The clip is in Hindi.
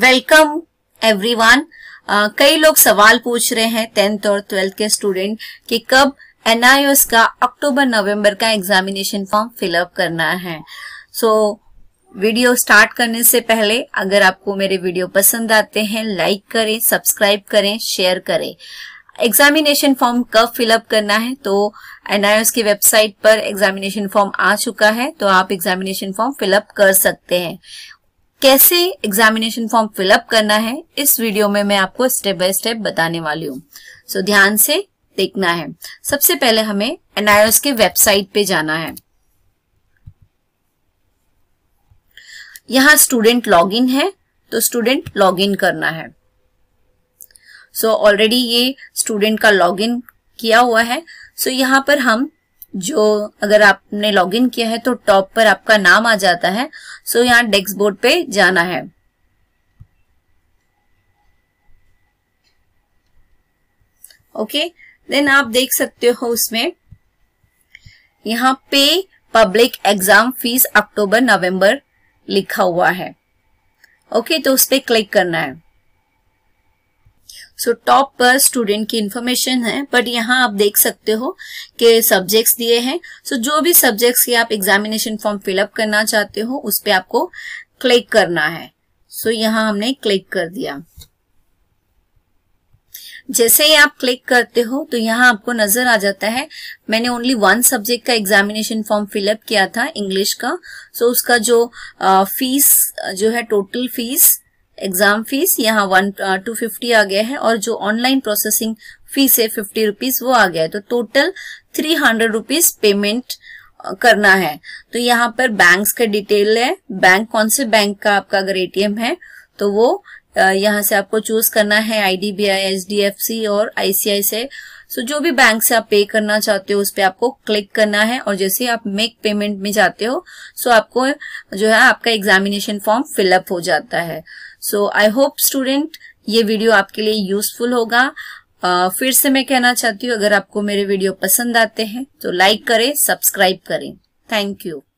वेलकम एवरीवन uh, कई लोग सवाल पूछ रहे हैं टेंथ और ट्वेल्थ के स्टूडेंट कि कब एनआईओएस का अक्टूबर नवंबर का एग्जामिनेशन फॉर्म फिलअप करना है सो so, वीडियो स्टार्ट करने से पहले अगर आपको मेरे वीडियो पसंद आते हैं लाइक करें सब्सक्राइब करें शेयर करें एग्जामिनेशन फॉर्म कब फिलअप करना है तो एनआईओएस की वेबसाइट पर एग्जामिनेशन फॉर्म आ चुका है तो आप एग्जामिनेशन फॉर्म फिलअप कर सकते हैं कैसे एग्जामिनेशन फॉर्म फिलअप करना है इस वीडियो में मैं आपको स्टेप बाय स्टेप बताने वाली हूँ सो so, ध्यान से देखना है सबसे पहले हमें एनआईओस के वेबसाइट पे जाना है यहाँ स्टूडेंट लॉगिन है तो स्टूडेंट लॉगिन करना है सो so, ऑलरेडी ये स्टूडेंट का लॉगिन किया हुआ है सो so, यहाँ पर हम जो अगर आपने लॉगिन किया है तो टॉप पर आपका नाम आ जाता है सो so, यहाँ डेस्क बोर्ड पे जाना है ओके okay? देन आप देख सकते हो उसमें यहाँ पे public exam fees October November लिखा हुआ है ओके okay, तो उस पर क्लिक करना है सो टॉप पर स्टूडेंट की इन्फॉर्मेशन है बट यहाँ आप देख सकते हो कि सब्जेक्ट्स दिए हैं सो so, जो भी सब्जेक्ट्स की आप एग्जामिनेशन फॉर्म फिलअप करना चाहते हो उस पर आपको क्लिक करना है सो so, यहाँ हमने क्लिक कर दिया जैसे ही आप क्लिक करते हो तो यहाँ आपको नजर आ जाता है मैंने ओनली वन सब्जेक्ट का एग्जामिनेशन फॉर्म फिलअप किया था इंग्लिश का सो so उसका जो फीस जो है टोटल फीस एग्जाम फीस यहाँ वन टू फिफ्टी आ गया है और जो ऑनलाइन प्रोसेसिंग फीस है फिफ्टी रुपीज वो आ गया है तो total three hundred rupees payment करना है तो यहाँ पर बैंक्स का डिटेल है बैंक कौन से बैंक का आपका अगर एटीएम है तो वो यहाँ से आपको चूज करना है आईडीबीआई सी और आईसीआई से सो जो भी बैंक से आप पे करना चाहते हो उस पर आपको क्लिक करना है और जैसे आप मेक पेमेंट में जाते हो सो आपको जो है आपका एग्जामिनेशन फॉर्म फिलअप हो जाता है सो आई होप स्टूडेंट ये वीडियो आपके लिए यूजफुल होगा फिर से मैं कहना चाहती हूँ अगर आपको मेरे वीडियो पसंद आते हैं तो लाइक करें सब्सक्राइब करें थैंक यू